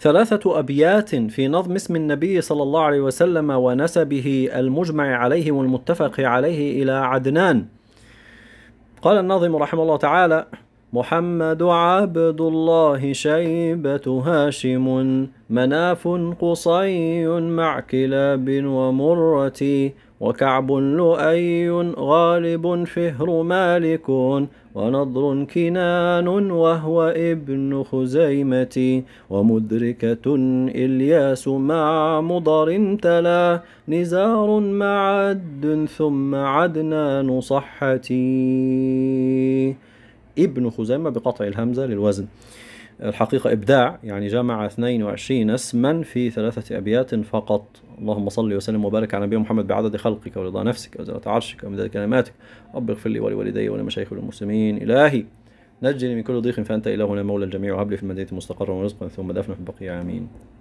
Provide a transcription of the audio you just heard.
ثلاثة أبيات في نظم اسم النبي صلى الله عليه وسلم ونسبه المجمع عليه والمتفق عليه إلى عدنان قال الناظم رحمه الله تعالى محمد عبد الله شيبة هاشم مناف قصي مع كلاب ومرة وكعب لؤي غالب فهر مالك ونضر كنان وهو ابن خزيمة ومدركة إلياس مع مضر تلا نزار مع عد ثم عدنان صحتي ابن خزيمة بقطع الهمزة للوزن الحقيقة إبداع يعني جمع 22 اسما في ثلاثة أبيات فقط اللهم صل وسلم وبارك على نبينا محمد بعدد خلقك ورضا نفسك وزرة عرشك ومداد كلماتك رب اغفر لي ولوالدي ولمشايخ المسلمين إلهي نجني من كل ضيق فأنت إلهنا مولى الجميع وهب لي في المدينة مستقرا ورزقا ثم دفنا في البقيع آمين